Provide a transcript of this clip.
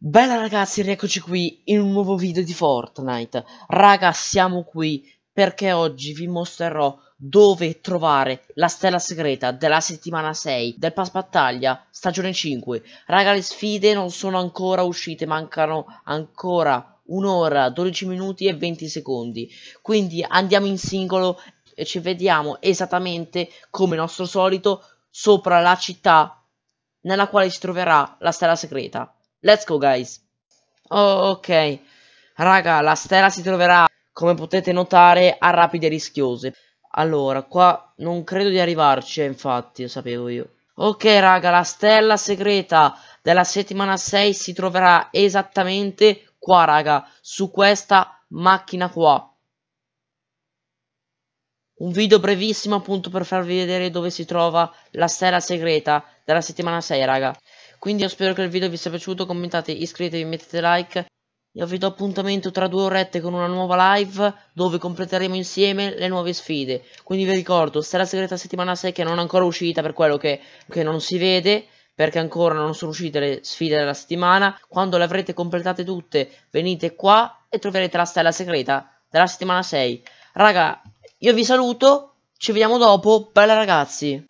Bella ragazzi, rieccoci qui in un nuovo video di Fortnite. Raga, siamo qui perché oggi vi mostrerò dove trovare la stella segreta della settimana 6 del pass battaglia stagione 5. Raga, le sfide non sono ancora uscite, mancano ancora un'ora, 12 minuti e 20 secondi. Quindi andiamo in singolo e ci vediamo esattamente come nostro solito sopra la città nella quale si troverà la stella segreta. Let's go guys oh, Ok Raga la stella si troverà come potete notare a rapide rischiose Allora qua non credo di arrivarci eh, infatti lo sapevo io Ok raga la stella segreta della settimana 6 si troverà esattamente qua raga Su questa macchina qua un video brevissimo appunto per farvi vedere dove si trova la stella segreta della settimana 6 raga quindi io spero che il video vi sia piaciuto, commentate, iscrivetevi, mettete like. Io vi do appuntamento tra due orette con una nuova live dove completeremo insieme le nuove sfide. Quindi vi ricordo, Stella Segreta Settimana 6 che non è ancora uscita per quello che, che non si vede perché ancora non sono uscite le sfide della settimana. Quando le avrete completate tutte, venite qua e troverete la stella segreta della settimana 6. Raga, io vi saluto, ci vediamo dopo, bella ragazzi!